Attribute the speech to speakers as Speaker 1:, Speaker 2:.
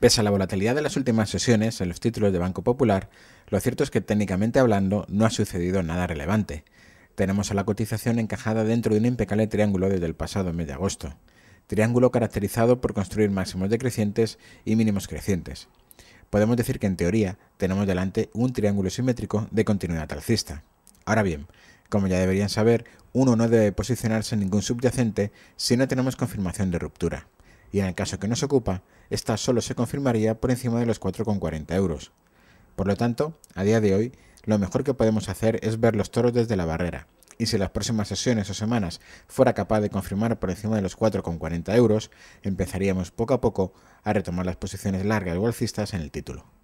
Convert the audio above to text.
Speaker 1: Pese a la volatilidad de las últimas sesiones en los títulos de Banco Popular, lo cierto es que técnicamente hablando no ha sucedido nada relevante. Tenemos a la cotización encajada dentro de un impecable triángulo desde el pasado mes de agosto. Triángulo caracterizado por construir máximos decrecientes y mínimos crecientes. Podemos decir que en teoría tenemos delante un triángulo simétrico de continuidad alcista. Ahora bien, como ya deberían saber, uno no debe posicionarse en ningún subyacente si no tenemos confirmación de ruptura y en el caso que nos ocupa, esta solo se confirmaría por encima de los 4,40 euros. Por lo tanto, a día de hoy, lo mejor que podemos hacer es ver los toros desde la barrera, y si las próximas sesiones o semanas fuera capaz de confirmar
Speaker 2: por encima de los 4,40 euros, empezaríamos poco a poco a retomar las posiciones
Speaker 3: largas o alcistas en el título.